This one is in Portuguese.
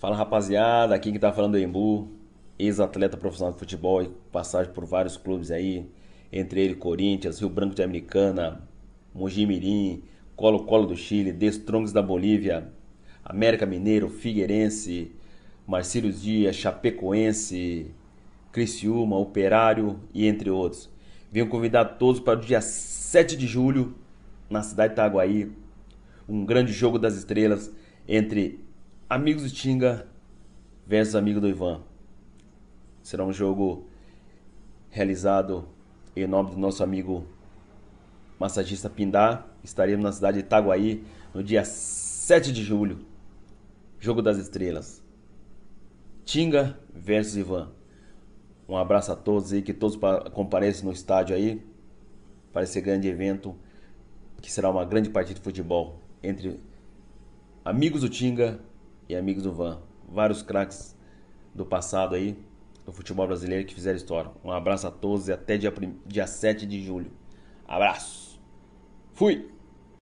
Fala rapaziada, aqui que tá falando é Embu, ex-atleta profissional de futebol e passagem por vários clubes aí, entre ele Corinthians, Rio Branco de Americana, Mogi Mirim, Colo-Colo do Chile, The Strongs da Bolívia, América Mineiro, Figueirense, Marcílio Dias, Chapecoense, Criciúma, Operário e entre outros. Venho convidar todos para o dia 7 de julho, na cidade de Itaguaí, um grande jogo das estrelas entre Amigos do Tinga versus amigo do Ivan. Será um jogo realizado em nome do nosso amigo massagista Pindar. Estaremos na cidade de Itaguaí no dia 7 de julho. Jogo das Estrelas. Tinga versus Ivan. Um abraço a todos e que todos compareçam no estádio aí para esse grande evento que será uma grande partida de futebol entre amigos do Tinga e amigos do Van. Vários craques do passado aí, do futebol brasileiro que fizeram história. Um abraço a todos e até dia, dia 7 de julho. Abraço. Fui!